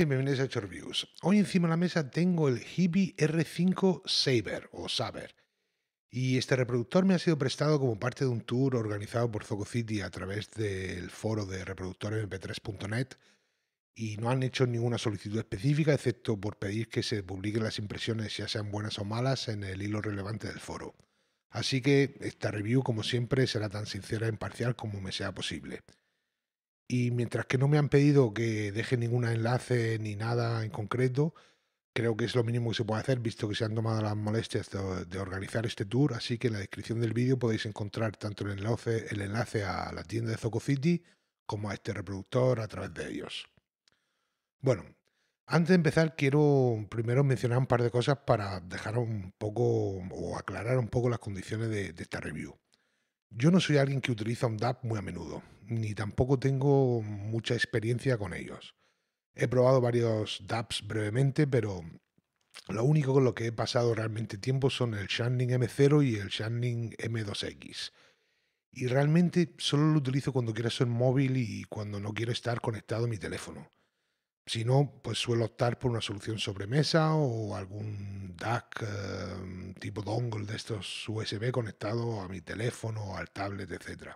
y bienvenidos a Chorviews. Hoy encima de la mesa tengo el Hippie R5 Saber o Saber. Y este reproductor me ha sido prestado como parte de un tour organizado por Zococity a través del foro de reproductores mp 3net y no han hecho ninguna solicitud específica excepto por pedir que se publiquen las impresiones, ya sean buenas o malas, en el hilo relevante del foro. Así que esta review, como siempre, será tan sincera e imparcial como me sea posible. Y mientras que no me han pedido que deje ningún enlace ni nada en concreto, creo que es lo mínimo que se puede hacer, visto que se han tomado las molestias de, organizar este tour. Así que en la descripción del vídeo podéis encontrar tanto el enlace, el enlace a la tienda de Zoco como a este reproductor a través de ellos. Bueno, antes de empezar, quiero primero mencionar un par de cosas para dejar un poco o aclarar un poco las condiciones de esta review. Yo no soy alguien que utiliza un DAP muy a menudo, ni tampoco tengo mucha experiencia con ellos. He probado varios DAPs brevemente, pero lo único con lo que he pasado realmente tiempo son el Shanning M0 y el Shanning M2X. Y realmente solo lo utilizo cuando quiero ser móvil y cuando no quiero estar conectado a mi teléfono. Si no, pues suelo optar por una solución sobremesa o algún DAC eh, tipo dongle de estos USB conectado a mi teléfono o al tablet, etc.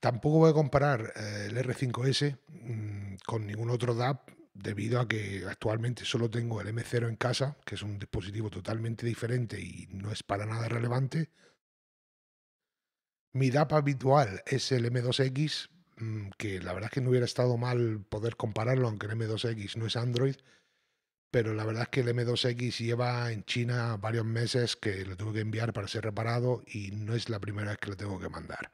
Tampoco voy a comparar eh, el R5S mm, con ningún otro DAP debido a que actualmente solo tengo el M0 en casa, que es un dispositivo totalmente diferente y no es para nada relevante. Mi DAP habitual es el M2X, Mm, que la verdad es que no hubiera estado mal poder compararlo, aunque el M2X no es Android, pero la verdad es que el M2X lleva en China varios meses que lo tuve que enviar para ser reparado y no es la primera vez que lo tengo que mandar.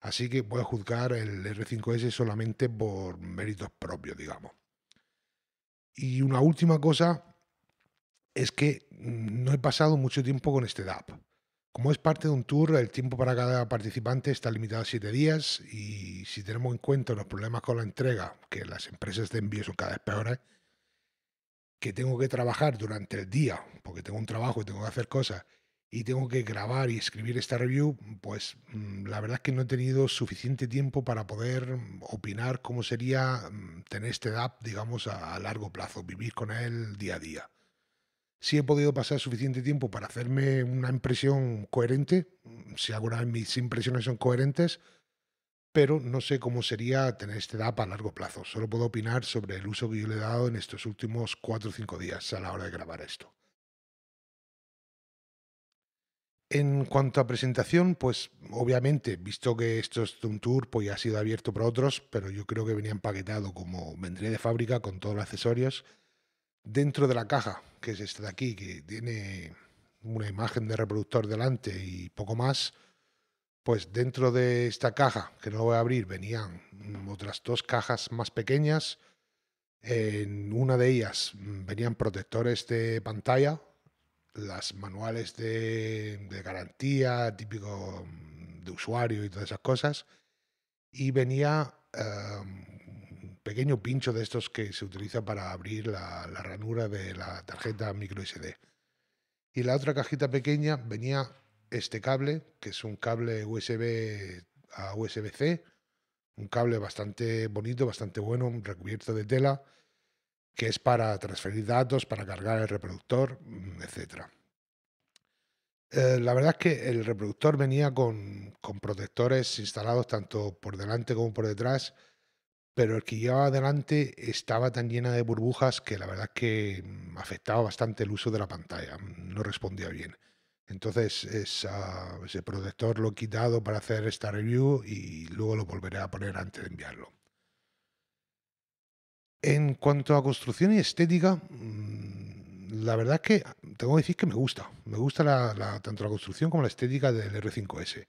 Así que voy a juzgar el R5S solamente por méritos propios, digamos. Y una última cosa es que mm, no he pasado mucho tiempo con este DAP. Como es parte de un tour, el tiempo para cada participante está limitado a siete días y si tenemos en cuenta los problemas con la entrega, que las empresas de envío son cada vez peores, que tengo que trabajar durante el día, porque tengo un trabajo y tengo que hacer cosas, y tengo que grabar y escribir esta review, pues mm, la verdad es que no he tenido suficiente tiempo para poder opinar cómo sería mm, tener este app digamos, a, largo plazo, vivir con él día a día. Si he podido pasar suficiente tiempo para hacerme una impresión coherente, mm, si alguna mis impresiones son coherentes, pero no sé cómo sería tener este edad a largo plazo. Solo puedo opinar sobre el uso que yo le he dado en estos últimos 4 o 5 días a la hora de grabar esto. En cuanto a presentación, pues obviamente, visto que esto es de un tour, pues ya ha sido abierto para otros, pero yo creo que venía empaquetado como vendría de fábrica con todos los accesorios dentro de la caja, que es esta de aquí, que tiene una imagen de reproductor delante y poco más, pues dentro de esta caja, que no voy a abrir, venían otras dos cajas más pequeñas. En una de ellas mm, venían protectores de pantalla, las manuales de, garantía, típico mm, de usuario y todas esas cosas. Y venía eh, pequeño pincho de estos que se utiliza para abrir la, ranura de la tarjeta micro SD. Y la otra cajita pequeña venía este cable, que es un cable USB a USB-C, un cable bastante bonito, bastante bueno, recubierto de tela, que es para transferir datos, para cargar el reproductor, mm, etc. Eh, la verdad es que el reproductor venía con, con protectores instalados tanto por delante como por detrás pero el que llevaba adelante estaba tan llena de burbujas que la verdad es que mm, afectaba bastante el uso de la pantalla, mm, no respondía bien. Entonces ese protector lo he quitado para hacer esta review y luego lo volveré a poner antes de enviarlo. En cuanto a construcción y estética, mm, la verdad es que tengo que decir que me gusta. Me gusta tanto la construcción como la estética del R5S.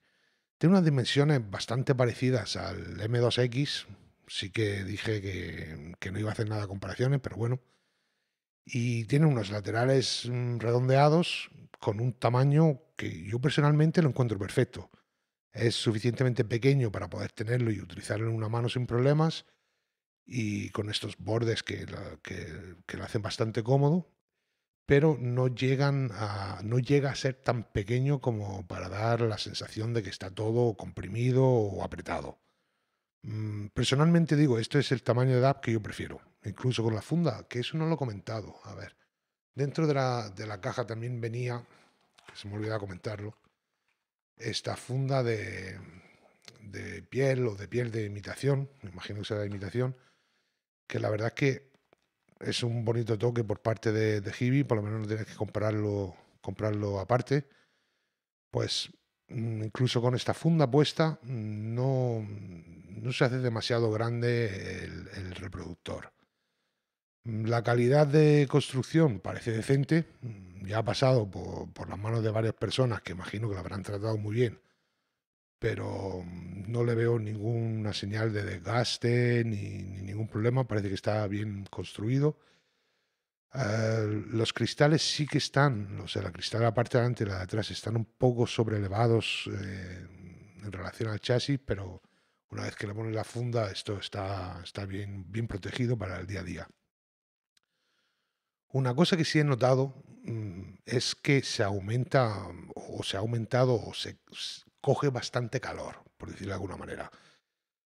Tiene unas dimensiones bastante parecidas al M2X, sí que dije que, no iba a hacer nada de comparaciones, pero bueno. Y tiene unos laterales mm, redondeados con un tamaño que yo personalmente lo encuentro perfecto. Es suficientemente pequeño para poder tenerlo y utilizarlo en una mano sin problemas y con estos bordes que, lo hacen bastante cómodo, pero no, llegan no llega a ser tan pequeño como para dar la sensación de que está todo comprimido o apretado. Mm, personalmente digo, esto es el tamaño de DAP que yo prefiero, incluso con la funda, que eso no lo he comentado. A ver, dentro de la, caja también venía, se me olvidaba comentarlo, esta funda de, de piel o de piel de imitación, me imagino que será de imitación, que la verdad es que es un bonito toque por parte de, de Hibi, por lo menos no tienes que comprarlo, comprarlo aparte. Pues Mm, incluso con esta funda puesta, mm, mm, no, se hace demasiado grande el, reproductor. La calidad de construcción parece decente, ya ha pasado por, las manos de varias personas que imagino que la habrán tratado muy bien, pero no le veo ninguna señal de desgaste ni ningún problema, parece que está bien construido eh, los cristales sí que están, o sea, la cristal de la parte de adelante y la de atrás están un poco sobre eh, en relación al chasis, pero una vez que le pones la funda, esto está, bien, bien protegido para el día a día. Una cosa que sí he notado mm, es que se aumenta o se ha aumentado o se coge bastante calor, por decirlo de alguna manera,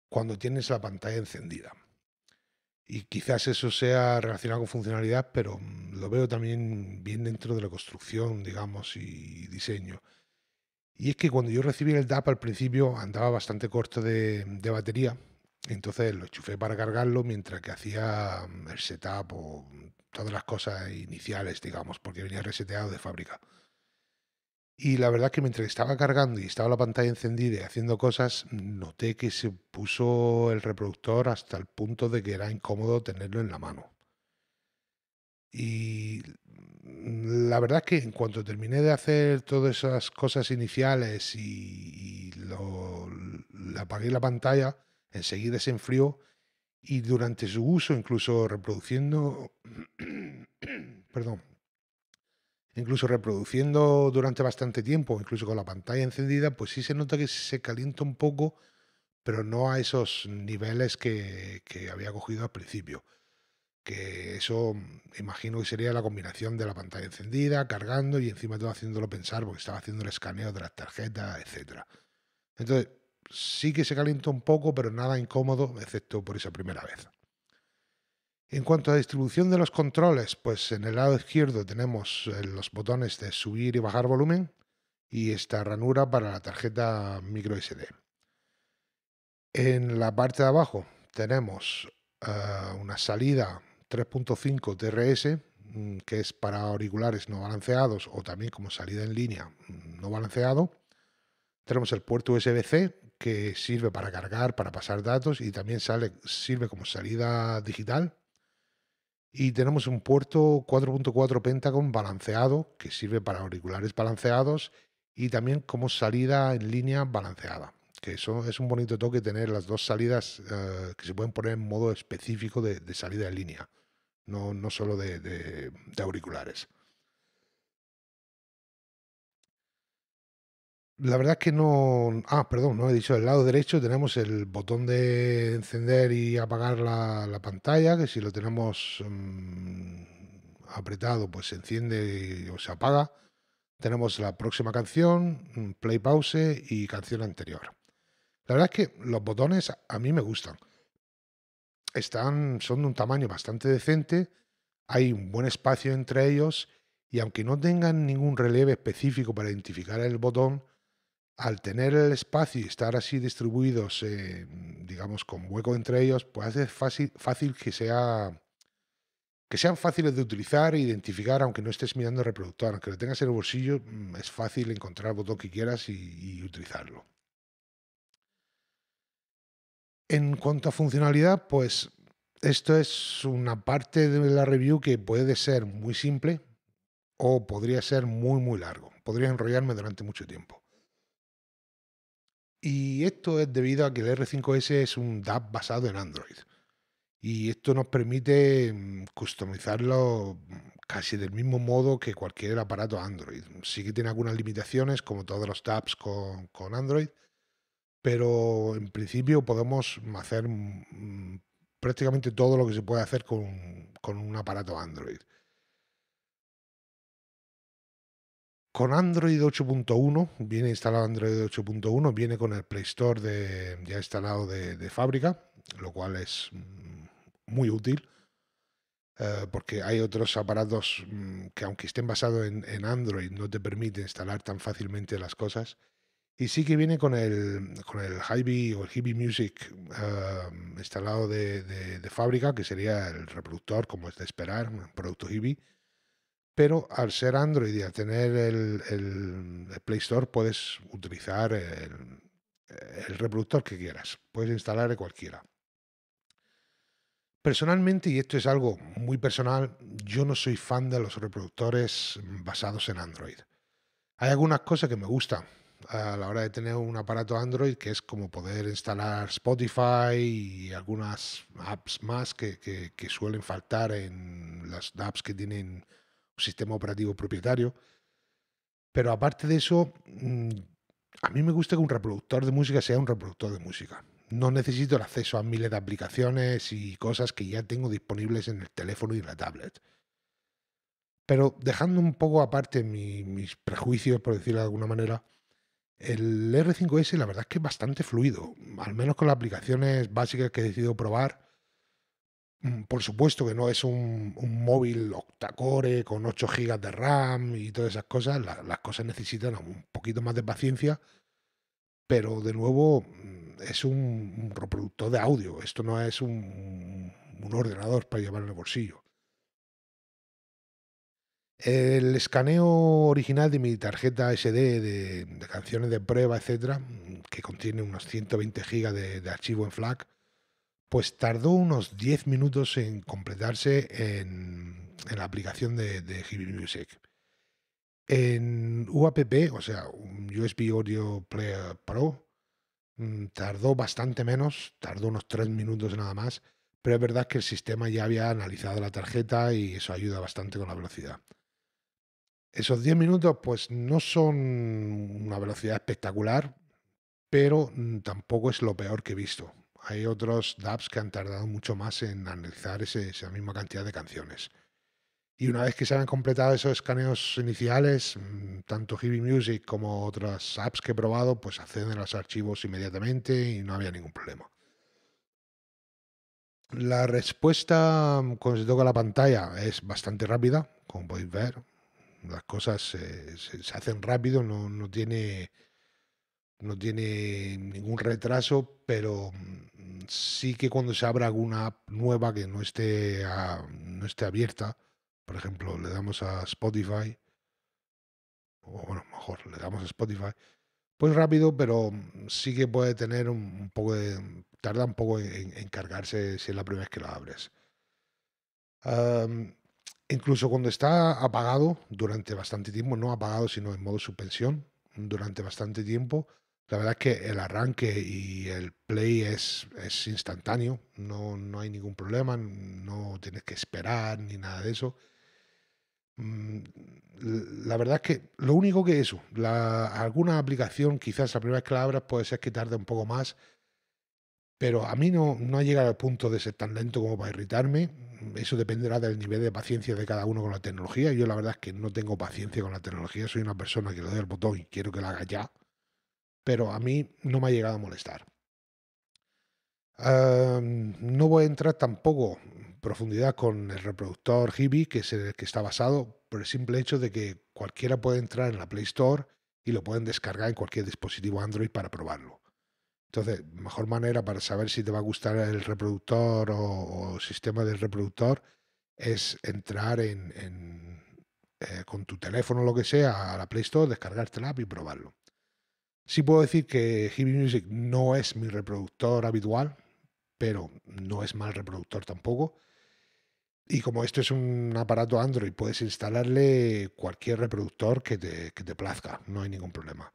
cuando tienes la pantalla encendida y quizás eso sea relacionado con funcionalidad, pero mm, lo veo también bien dentro de la construcción, digamos, y diseño. Y es que cuando yo recibí el DAP al principio andaba bastante corto de, batería, entonces lo enchufé para cargarlo mientras que hacía mm, el setup o mm, todas las cosas iniciales, digamos, porque venía reseteado de fábrica. Y la verdad que mientras estaba cargando y estaba la pantalla encendida y haciendo cosas, noté que se puso el reproductor hasta el punto de que era incómodo tenerlo en la mano. Y la verdad que en cuanto terminé de hacer todas esas cosas iniciales y, le apagué la pantalla, enseguida se enfrió y durante su uso, incluso reproduciendo, perdón, incluso reproduciendo durante bastante tiempo, incluso con la pantalla encendida, pues sí se nota que se calienta un poco, pero no a esos niveles que, había cogido al principio. Que eso mm, imagino que sería la combinación de la pantalla encendida, cargando y encima todo haciéndolo pensar, porque estaba haciendo el escaneo de las tarjetas, etcétera. Entonces, sí que se calienta un poco, pero nada incómodo, excepto por esa primera vez. En cuanto a distribución de los controles, pues en el lado izquierdo tenemos eh, los botones de subir y bajar volumen y esta ranura para la tarjeta micro En la parte de abajo tenemos eh, una salida 3.5 TRS mm, que es para auriculares no balanceados o también como salida en línea mm, no balanceado. Tenemos el puerto USB-C que sirve para cargar, para pasar datos y también sirve como salida digital y tenemos un puerto 4.4 Pentagon balanceado que sirve para auriculares balanceados y también como salida en línea balanceada. Que eso es un bonito toque tener las dos salidas eh, que se pueden poner en modo específico de, salida en línea, no, no solo de auriculares. la verdad es que no. Ah, perdón, no he dicho. Del lado derecho tenemos el botón de encender y apagar la, pantalla, que si lo tenemos mm, apretado, pues se enciende o se apaga. Tenemos la próxima canción, mm, play pause y canción anterior. La verdad es que los botones a mí me gustan. Están, son de un tamaño bastante decente, hay un buen espacio entre ellos y aunque no tengan ningún relieve específico para identificar el botón, al tener el espacio y estar así distribuidos, eh, digamos, con hueco entre ellos, pues hace fácil, que, sea, que sean fáciles de utilizar e identificar, aunque no estés mirando el reproductor, aunque lo tengas en el bolsillo, mm, es fácil encontrar el botón que quieras y, y utilizarlo. En cuanto a funcionalidad, pues esto es una parte de la review que puede ser muy simple o podría ser muy, muy largo. Podría enrollarme durante mucho tiempo. Y esto es debido a que el R5S es un DAP basado en Android. Y esto nos permite mm, customizarlo mm, casi del mismo modo que cualquier aparato Android. Sí que tiene algunas limitaciones, como todos los DAPs con, con Android, pero en principio podemos hacer mm, prácticamente todo lo que se puede hacer con, con un aparato Android. con Android 8.1, viene instalado Android 8.1, viene con el Play Store de, ya instalado de, fábrica, lo cual es mm, muy útil, eh, porque hay otros aparatos mm, que aunque estén basados en, Android no te permite instalar tan fácilmente las cosas. Y sí que viene con el, con el hi o el Music eh, instalado de, fábrica, que sería el reproductor, como es de esperar, un producto hi pero al ser Android y al tener el, Play Store puedes utilizar el, reproductor que quieras, puedes instalar cualquiera. Personalmente, y esto es algo muy personal, yo no soy fan de los reproductores basados en Android. Hay algunas cosas que me gustan a la hora de tener un aparato Android, que es como poder instalar Spotify y algunas apps más que, que suelen faltar en las apps que tienen sistema operativo propietario. Pero aparte de eso, mm, a mí me gusta que un reproductor de música sea un reproductor de música. No necesito el acceso a miles de aplicaciones y cosas que ya tengo disponibles en el teléfono y la tablet. Pero dejando un poco aparte mis prejuicios, por decirlo de alguna manera, el R5S la verdad es que es bastante fluido, al menos con las aplicaciones básicas que he decidido probar Mm, por supuesto que no es un, un móvil octacore con 8 GB de RAM y todas esas cosas. las cosas necesitan un poquito más de paciencia, pero de nuevo mm, es un reproductor de audio. Esto no es un, un ordenador para llevar en el bolsillo. El escaneo original de mi tarjeta SD de, canciones de prueba, etcétera, mm, que contiene unos 120 GB de, de archivo en FLAC, pues tardó unos 10 minutos en completarse en, la aplicación de, de Music. En UAPP, o sea, USB Audio Player Pro, mm, tardó bastante menos, tardó unos 3 minutos nada más, pero es verdad que el sistema ya había analizado la tarjeta y eso ayuda bastante con la velocidad. Esos 10 minutos pues no son una velocidad espectacular, pero mm, tampoco es lo peor que he visto hay otros DAPs que han tardado mucho más en analizar esa misma cantidad de canciones. Y una vez que se han completado esos escaneos iniciales, mm, tanto Heavy Music como otras apps que he probado, pues acceden a los archivos inmediatamente y no había ningún problema. La respuesta mm, cuando se toca la pantalla es bastante rápida, como podéis ver. Las cosas eh, se, hacen rápido, no, tiene, no tiene ningún retraso, pero mm, sí que cuando se abra alguna app nueva que no esté, no esté abierta, por ejemplo, le damos a Spotify, o bueno, mejor, le damos a Spotify, pues rápido, pero sí que puede tener un, poco de. tarda un poco en, cargarse si es la primera vez que la abres. incluso cuando está apagado durante bastante tiempo, no apagado, sino en modo suspensión, durante bastante tiempo, la verdad es que el arranque y el play es, es instantáneo, no, hay ningún problema, no tienes que esperar ni nada de eso. Mm, la verdad es que lo único que eso, alguna aplicación quizás la primera vez puede ser que tarde un poco más, pero a mí no, no ha llegado al punto de ser tan lento como para irritarme. Eso dependerá del nivel de paciencia de cada uno con la tecnología. Yo la verdad es que no tengo paciencia con la tecnología, soy una persona que le doy al botón y quiero que la haga ya pero a mí no me ha llegado a molestar. no voy a entrar tampoco en profundidad con el reproductor Hibi, que es el que está basado, por el simple hecho de que cualquiera puede entrar en la Play Store y lo pueden descargar en cualquier dispositivo Android para probarlo. Entonces, mejor manera para saber si te va a gustar el reproductor o, sistema del reproductor es entrar eh, con tu teléfono o lo que sea a la Play Store, descargarte la app y probarlo. Sí puedo decir que Hibi Music no es mi reproductor habitual, pero no es mal reproductor tampoco. Y como esto es un aparato Android, puedes instalarle cualquier reproductor que te, plazca, no hay ningún problema.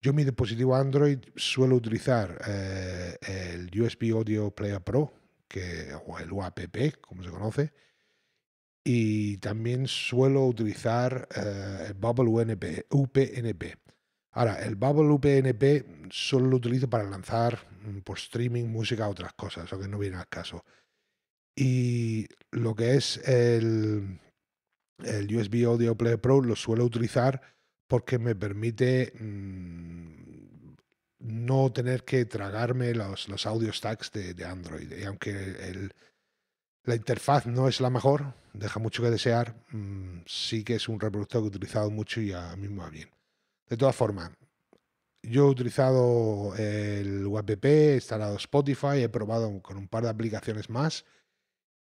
Yo mi dispositivo Android suelo utilizar eh, el USB Audio Player Pro, que, o el UAPP, como se conoce, y también suelo utilizar eh, el Bubble UNP, UPNP Ahora, el Bubble UPnP solo lo utilizo para lanzar mm, por streaming música otras cosas, aunque no viene al caso. Y lo que es el, USB Audio Player Pro lo suelo utilizar porque me permite mm, no tener que tragarme los, los audio stacks de, Android. Y aunque la interfaz no es la mejor, deja mucho que desear, mm, sí que es un reproductor que he utilizado mucho y a mí me va bien. De todas formas, yo he utilizado el WebP, he instalado Spotify, he probado con un par de aplicaciones más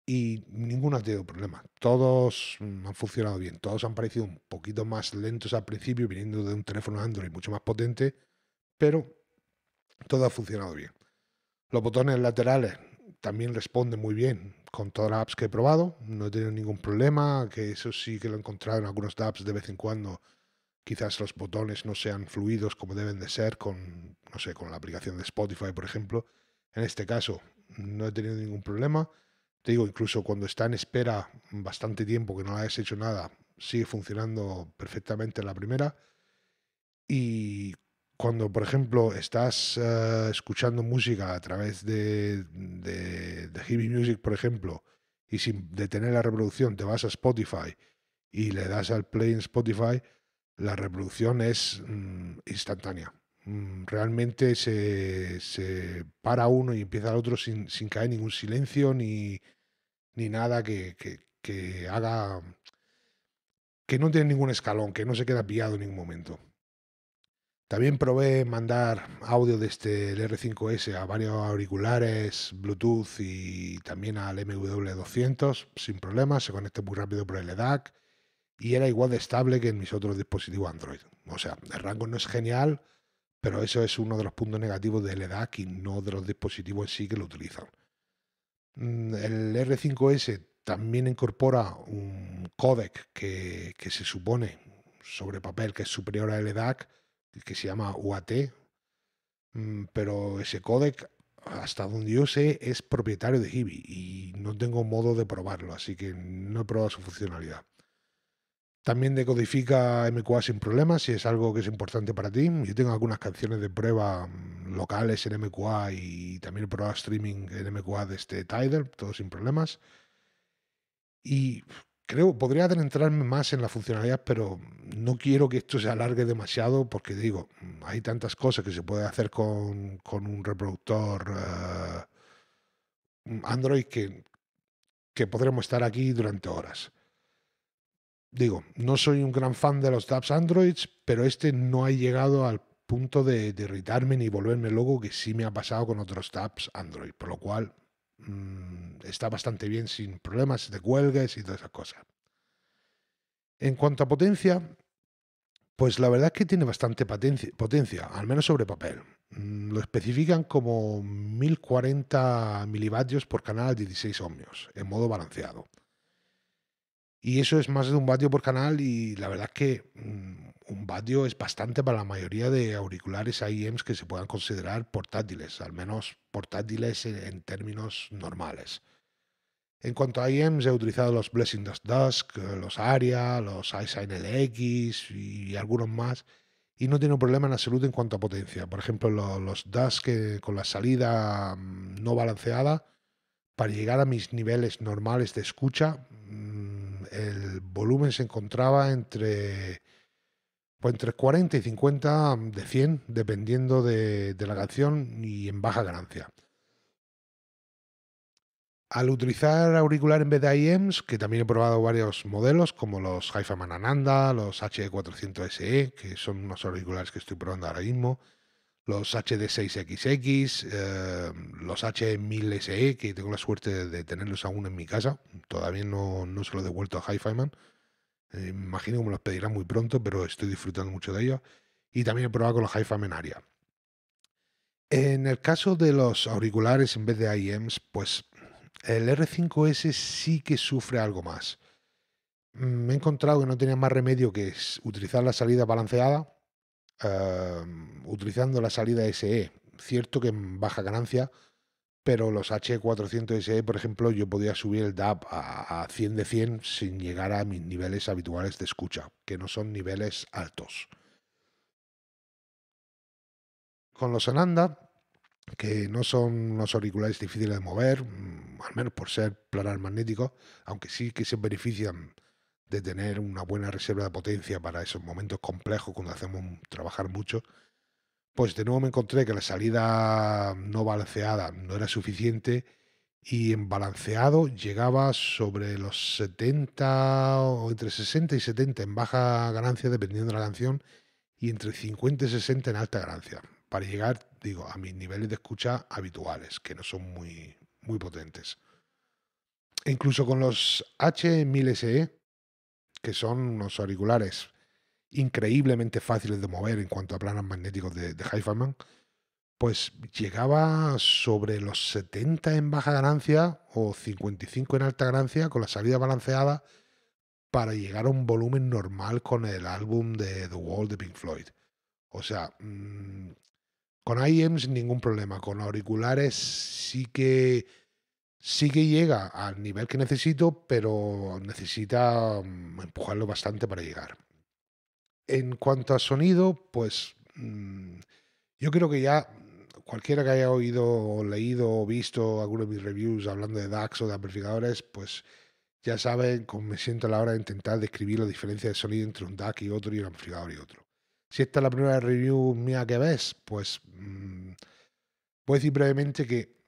y ninguno ha tenido problema. Todos han funcionado bien, todos han parecido un poquito más lentos al principio, viniendo de un teléfono Android mucho más potente, pero todo ha funcionado bien. Los botones laterales también responden muy bien con todas las apps que he probado, no he tenido ningún problema, que eso sí que lo he encontrado en algunos apps de vez en cuando quizás los botones no sean fluidos como deben de ser con, no sé, con la aplicación de Spotify, por ejemplo. En este caso, no he tenido ningún problema. Te digo, incluso cuando está en espera bastante tiempo que no hayas hecho nada, sigue funcionando perfectamente la primera. Y cuando, por ejemplo, estás eh, escuchando música a través de, de, de Heavy Music, por ejemplo, y sin detener la reproducción te vas a Spotify y le das al play en Spotify, la reproducción es mm, instantánea. Mm, realmente se, para uno y empieza el otro sin, caer ningún silencio ni, nada que, haga que no tiene ningún escalón, que no se queda pillado en ningún momento. También probé mandar audio desde el R5S a varios auriculares, Bluetooth y también al MW200 sin problemas. Se conecta muy rápido por el e y era igual de estable que en mis otros dispositivos Android. O sea, el rango no es genial, pero eso es uno de los puntos negativos del EDAC y no de los dispositivos en sí que lo utilizan. Mm, el R5S también incorpora un codec que, se supone sobre papel que es superior al EDAC, que se llama UAT, mm, pero ese codec, hasta donde yo sé, es propietario de Hibi y no tengo modo de probarlo, así que no he probado su funcionalidad. También decodifica MQA sin problemas, si es algo que es importante para ti. Yo tengo algunas canciones de prueba mm, locales en MQA y también prueba streaming en MQA de este Tidal, todo sin problemas. Y creo, podría adentrarme más en la funcionalidad, pero no quiero que esto se alargue demasiado porque digo, mm, hay tantas cosas que se puede hacer con, un reproductor eh, mm, Android que, que podremos estar aquí durante horas digo, no soy un gran fan de los tabs Android, pero este no ha llegado al punto de, irritarme ni volverme loco que sí me ha pasado con otros tabs Android, por lo cual mm, está bastante bien sin problemas de cuelgues y todas esas cosas. En cuanto a potencia, pues la verdad es que tiene bastante potencia, al menos sobre papel. Mm, lo especifican como 1040 milivatios por canal a 16 ohmios, en modo balanceado. Y eso es más de un vatio por canal y la verdad es que mm, un vatio es bastante para la mayoría de auriculares IEMs que se puedan considerar portátiles, al menos portátiles en, términos normales. En cuanto a IEMs, he utilizado los Blessing Dust Dusk, los Aria, los iSign LX y algunos más, y no tiene problema en salud en cuanto a potencia. Por ejemplo, los Dusk eh, con la salida mm, no balanceada, para llegar a mis niveles normales de escucha, mm, el volumen se encontraba entre, pues entre 40 y 50 de 100, dependiendo de, de la canción y en baja ganancia. Al utilizar auricular en vez de IEMs, que también he probado varios modelos, como los Haifa Manananda, los HE400SE, que son unos auriculares que estoy probando ahora mismo, los HD6XX, eh, los H1000SE, que tengo la suerte de tenerlos aún en mi casa. Todavía no, no se los he devuelto a Hi-Fi eh, imagino que me los pedirán muy pronto, pero estoy disfrutando mucho de ellos. Y también he probado con los Hi-Fi Man Aria. En el caso de los auriculares en vez de IEMs, pues el R5S sí que sufre algo más. Mm, me he encontrado que no tenía más remedio que utilizar la salida balanceada Em, utilizando la salida SE. Cierto que en baja ganancia, pero los H400 SE, por ejemplo, yo podía subir el dap a, a 100 de 100 sin llegar a mis niveles habituales de escucha, que no son niveles altos. Con los Ananda, que no son unos auriculares difíciles de mover, mm, al menos por ser planar magnético, aunque sí que se benefician de tener una buena reserva de potencia para esos momentos complejos cuando hacemos trabajar mucho, pues de nuevo me encontré que la salida no balanceada no era suficiente y en balanceado llegaba sobre los 70 o entre 60 y 70 en baja ganancia dependiendo de la canción y entre 50 y 60 en alta ganancia para llegar, digo, a mis niveles de escucha habituales que no son muy, muy potentes. E incluso con los H1000SE que son unos auriculares increíblemente fáciles de mover en cuanto a planos magnéticos de, de pues llegaba sobre los 70 en baja ganancia o 55 en alta ganancia con la salida balanceada para llegar a un volumen normal con el álbum de The Wall de Pink Floyd. O sea, mm, con IEMs ningún problema, con auriculares sí que sí que llega al nivel que necesito, pero necesita mm, empujarlo bastante para llegar. En cuanto a sonido, pues mm, yo creo que ya cualquiera que haya oído, o leído o visto alguno de mis reviews hablando de DACs o de amplificadores, pues ya saben cómo me siento a la hora de intentar describir la diferencia de sonido entre un DAC y otro y un amplificador y otro. Si esta es la primera review mía que ves, pues mm, voy a decir brevemente que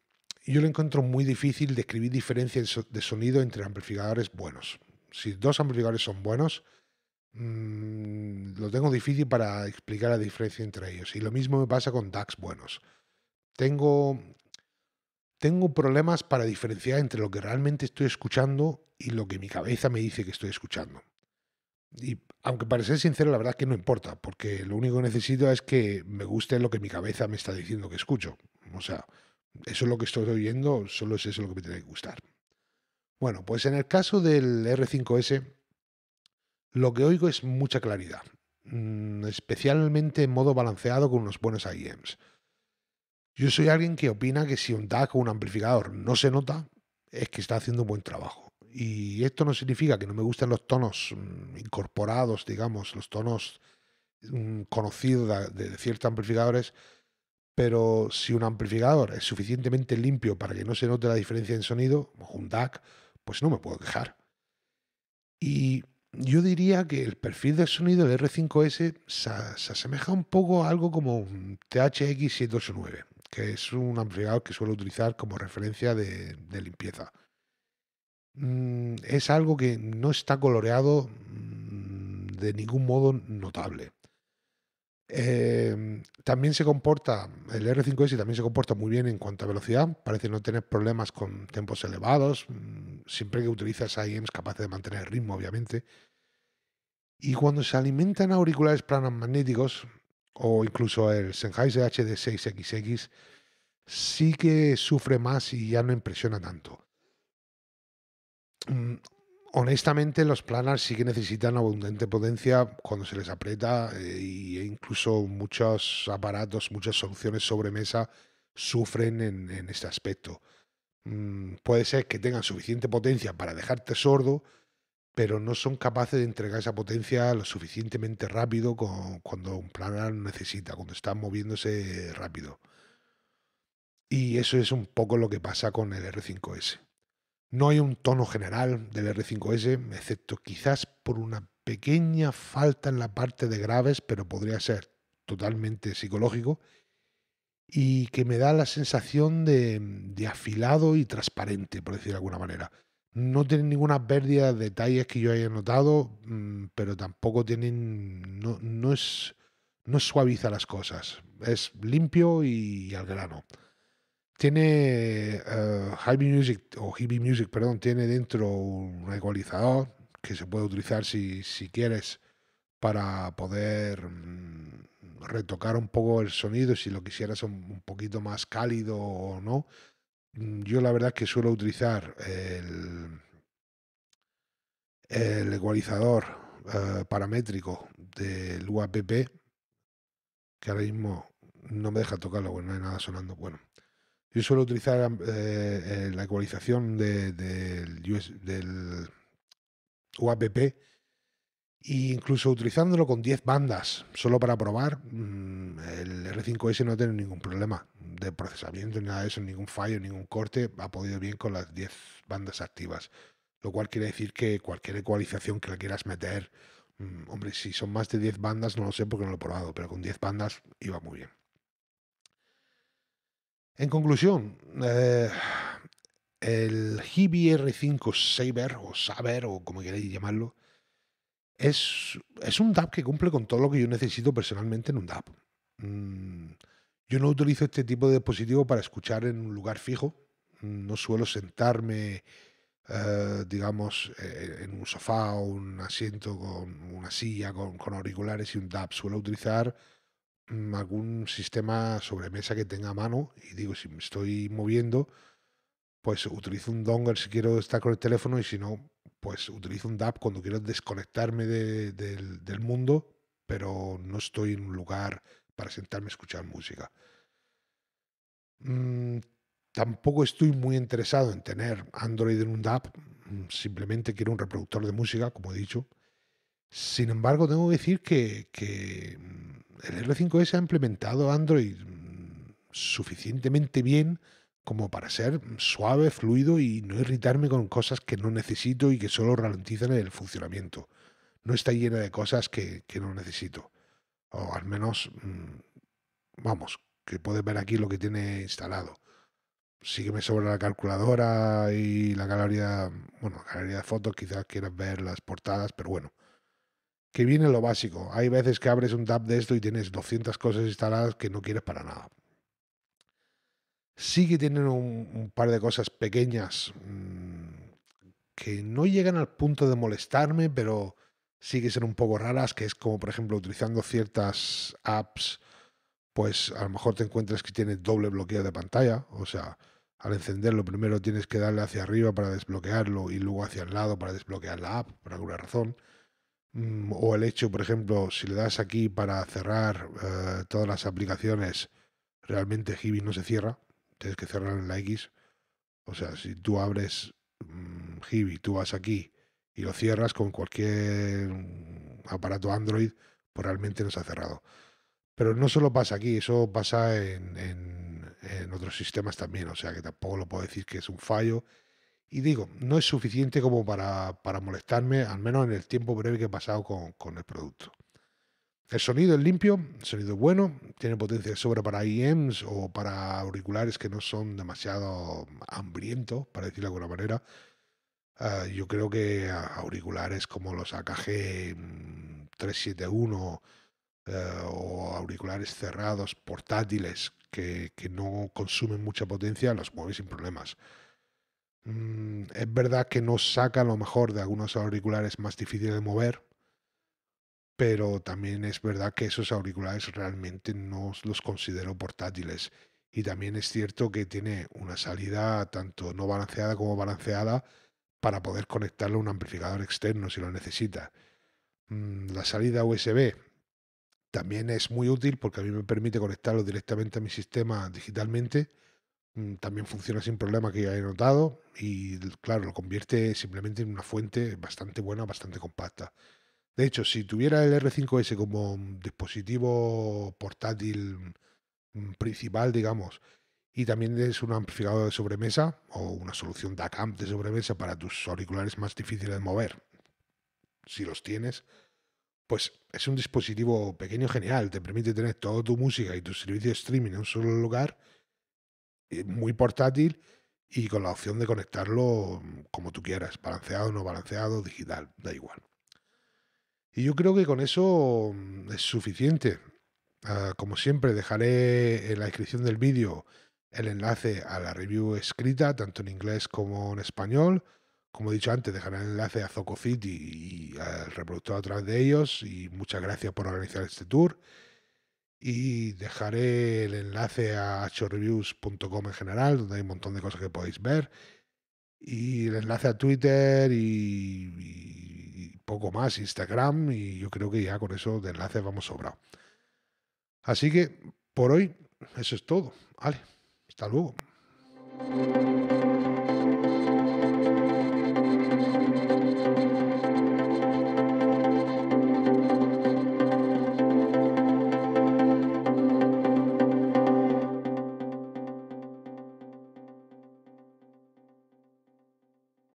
yo lo encuentro muy difícil describir diferencias de sonido entre amplificadores buenos. Si dos amplificadores son buenos, mm, lo tengo difícil para explicar la diferencia entre ellos. Y lo mismo me pasa con DACs buenos. Tengo, tengo problemas para diferenciar entre lo que realmente estoy escuchando y lo que mi cabeza me dice que estoy escuchando. Y aunque para ser sincero, la verdad es que no importa, porque lo único que necesito es que me guste lo que mi cabeza me está diciendo que escucho. O sea, eso es lo que estoy oyendo, solo es eso lo que me tiene que gustar. Bueno, pues en el caso del R5S, lo que oigo es mucha claridad, mm, especialmente en modo balanceado con unos buenos IEMs. Yo soy alguien que opina que si un DAC o un amplificador no se nota, es que está haciendo un buen trabajo. Y esto no significa que no me gusten los tonos mm, incorporados, digamos, los tonos mm, conocidos de ciertos amplificadores, pero si un amplificador es suficientemente limpio para que no se note la diferencia en sonido, un DAC, pues no me puedo quejar. Y yo diría que el perfil de sonido del R5S se, asemeja un poco a algo como un THX789, que es un amplificador que suelo utilizar como referencia de, limpieza. Mm, es algo que no está coloreado mm, de ningún modo notable. Em, también se comporta, el R5S también se comporta muy bien en cuanto a velocidad, parece no tener problemas con tiempos elevados, mm, siempre que utilizas es capaz de mantener el ritmo, obviamente. Y cuando se alimentan auriculares planos magnéticos, o incluso el Sennheiser HD6XX, sí que sufre más y ya no impresiona tanto. Mm, Honestamente, los Planar sí que necesitan abundante potencia cuando se les aprieta eh, e incluso muchos aparatos, muchas soluciones sobre mesa sufren en, este aspecto. Mm, puede ser que tengan suficiente potencia para dejarte sordo, pero no son capaces de entregar esa potencia lo suficientemente rápido cuando un planar necesita, cuando está moviéndose rápido. Y eso es un poco lo que pasa con el R5S. No hay un tono general del R5S, excepto quizás por una pequeña falta en la parte de graves, pero podría ser totalmente psicológico, y que me da la sensación de, afilado y transparente, por decir de alguna manera. No tiene ninguna pérdida de detalles que yo haya notado, mm, pero tampoco tienen. no, es, no suaviza las cosas. Es limpio y al grano. Tiene uh, Music, o Music, perdón, tiene dentro un ecualizador que se puede utilizar si, quieres para poder mm, retocar un poco el sonido, si lo quisieras un, poquito más cálido o no. Mm, yo la verdad es que suelo utilizar el, el ecualizador eh, paramétrico del UAPP, que ahora mismo no me deja tocarlo, bueno, no hay nada sonando. Bueno, yo suelo utilizar eh, eh, la ecualización del, del UAPP e incluso utilizándolo con 10 bandas, solo para probar, mm, el R5S no tiene ningún problema de procesamiento, ni nada de eso, ningún fallo, ningún corte, ha podido bien con las 10 bandas activas. Lo cual quiere decir que cualquier ecualización que la quieras meter, mm, hombre, si son más de 10 bandas, no lo sé porque no lo he probado, pero con 10 bandas iba muy bien. En conclusión, eh, el r 5 Saber o Saber o como queréis llamarlo, es, es un DAP que cumple con todo lo que yo necesito personalmente en un DAP. Mm, yo no utilizo este tipo de dispositivo para escuchar en un lugar fijo. No suelo sentarme, eh, digamos, eh, en un sofá o un asiento con una silla, con, con auriculares y un DAP. Suelo utilizar Mm, algún sistema sobremesa que tenga a mano y digo, si me estoy moviendo, pues utilizo un dongle si quiero estar con el teléfono y si no, pues utilizo un DAP cuando quiero desconectarme del, mundo, pero no estoy en un lugar para sentarme a escuchar música. Mm, tampoco estoy muy interesado en tener Android en un DAP, mm, simplemente quiero un reproductor de música, como he dicho. Sin embargo, tengo que decir que el R5S ha implementado Android mm, suficientemente bien como para ser suave, fluido y no irritarme con cosas que no necesito y que solo ralentizan el funcionamiento. No está llena de cosas que, no necesito. O al menos, mm, vamos, que puedes ver aquí lo que tiene instalado. Sí que me sobra la calculadora y la galería, bueno, la galería de fotos, quizás quieras ver las portadas, pero bueno que viene lo básico. Hay veces que abres un tab de esto y tienes 200 cosas instaladas que no quieres para nada. Sí que tienen un, par de cosas pequeñas mm, que no llegan al punto de molestarme, pero sí que son un poco raras, que es como por ejemplo utilizando ciertas apps, pues a lo mejor te encuentras que tiene doble bloqueo de pantalla, o sea, al encenderlo primero tienes que darle hacia arriba para desbloquearlo y luego hacia el lado para desbloquear la app, por alguna razón. Mm, o el hecho, por ejemplo, si le das aquí para cerrar eh, todas las aplicaciones, realmente Hibi no se cierra, tienes que cerrar en la X. O sea, si tú abres mm, tú vas aquí y lo cierras con cualquier mm, aparato Android, pues realmente no se ha cerrado. Pero no solo pasa aquí, eso pasa en, en, en otros sistemas también, o sea que tampoco lo puedo decir que es un fallo y digo, no es suficiente como para, molestarme, al menos en el tiempo breve que he pasado con, el producto. El sonido es limpio, el sonido es bueno, tiene potencia de sobra para IEMs o para auriculares que no son demasiado hambrientos, para decirlo de alguna manera. Ah, yo creo que auriculares como los AKG 371 eh, o auriculares cerrados, portátiles, que, que, no consumen mucha potencia, los mueve sin problemas. Mm, es verdad que no saca lo mejor de algunos auriculares más difíciles de mover, pero también es verdad que esos auriculares realmente no los considero portátiles. Y también es cierto que tiene una salida tanto no balanceada como balanceada para poder conectarlo a un amplificador externo si lo necesita. Mm, la salida USB también es muy útil porque a mí me permite conectarlo directamente a mi sistema digitalmente Mm, también funciona sin problema que ya he notado y claro, lo convierte simplemente en una fuente bastante buena, bastante compacta. De hecho, si tuviera el R5S como mm, dispositivo portátil mm, principal, digamos, y también es un amplificador de sobremesa o una solución DACAMP de sobremesa para tus auriculares más difíciles de mover, si los tienes, pues es un dispositivo pequeño genial, te permite tener toda tu música y tu servicio de streaming en un solo lugar eh, muy portátil y con la opción de conectarlo mm, como tú quieras, balanceado, no balanceado, digital, da igual. Y yo creo que con eso mm, es suficiente. Ah, como siempre, dejaré en la descripción del vídeo el enlace a la review escrita, tanto en inglés como en español. Como he dicho antes, dejaré el enlace a Zocofit y, y al reproductor a través de ellos. Y muchas gracias por organizar este tour y dejaré el enlace a choreviews.com en general, donde hay un montón de cosas que podéis ver, y el enlace a Twitter y, poco más, Instagram, y yo creo que ya con eso de enlaces vamos sobrado. Así que por hoy eso es todo. Vale, hasta luego.